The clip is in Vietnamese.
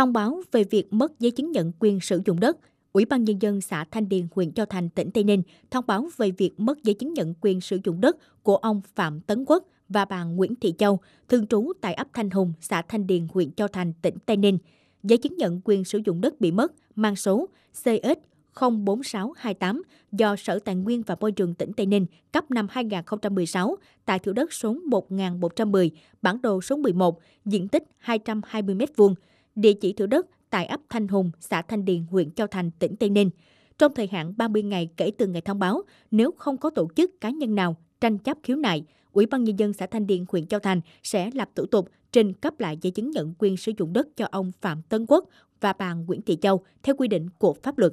Thông báo về việc mất giấy chứng nhận quyền sử dụng đất, Ủy ban Nhân dân xã Thanh Điền, huyện Châu Thành, tỉnh Tây Ninh thông báo về việc mất giấy chứng nhận quyền sử dụng đất của ông Phạm Tấn Quốc và bà Nguyễn Thị Châu, thường trú tại ấp Thanh Hùng, xã Thanh Điền, huyện Châu Thành, tỉnh Tây Ninh. Giấy chứng nhận quyền sử dụng đất bị mất mang số cx 04628 do Sở Tài nguyên và Môi trường tỉnh Tây Ninh cấp năm 2016 tại thửa đất số 1110, bản đồ số 11, diện tích 220 m2 địa chỉ thửa đất tại ấp Thanh Hùng, xã Thanh Điền, huyện Châu Thành, tỉnh Tây Ninh. Trong thời hạn 30 ngày kể từ ngày thông báo, nếu không có tổ chức cá nhân nào tranh chấp khiếu nại, Ủy ban Nhân dân xã Thanh Điền, huyện Châu Thành sẽ lập thủ tục trình cấp lại giấy chứng nhận quyền sử dụng đất cho ông Phạm Tân Quốc và bà Nguyễn Thị Châu theo quy định của pháp luật.